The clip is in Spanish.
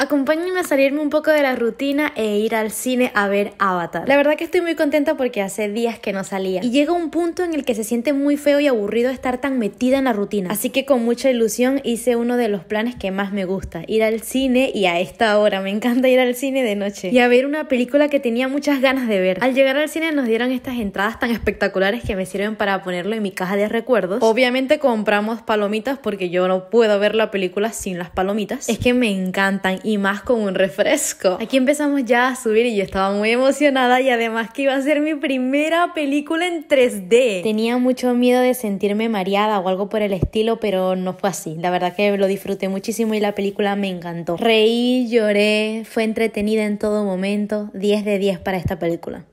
Acompáñenme a salirme un poco de la rutina e ir al cine a ver Avatar. La verdad que estoy muy contenta porque hace días que no salía y llega un punto en el que se siente muy feo y aburrido estar tan metida en la rutina. Así que con mucha ilusión hice uno de los planes que más me gusta, ir al cine y a esta hora. Me encanta ir al cine de noche y a ver una película que tenía muchas ganas de ver. Al llegar al cine nos dieron estas entradas tan espectaculares que me sirven para ponerlo en mi caja de recuerdos. Obviamente compramos palomitas porque yo no puedo ver la película sin las palomitas. Es que me encantan y más con un refresco. Aquí empezamos ya a subir y yo estaba muy emocionada y además que iba a ser mi primera película en 3D. Tenía mucho miedo de sentirme mareada o algo por el estilo, pero no fue así. La verdad que lo disfruté muchísimo y la película me encantó. Reí, lloré, fue entretenida en todo momento. 10 de 10 para esta película.